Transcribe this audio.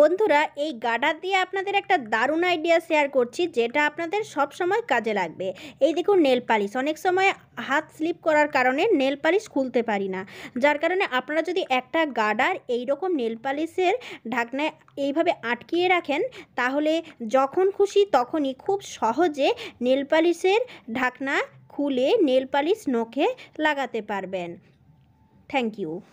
বন্ধুরা এই গাডার দিয়ে আপনাদের একটা দারুণ আইডিয়া শেয়ার করছি যেটা আপনাদের সব সময় কাজে লাগবে এই দেখুন নেল পালিশ অনেক সময় হাত স্লিপ করার কারণে নেল পালিশ খুলতে পারি না যার কারণে আপনারা যদি একটা গাডার এই রকম নেল পালিশের ঢাকনায় এইভাবে আটকিয়ে রাখেন তাহলে যখন খুশি তখনই খুব সহজে নেল পালিশের ঢাকনা খুলে নেল পালিশ নখে লাগাতে পারবেন থ্যাংক ইউ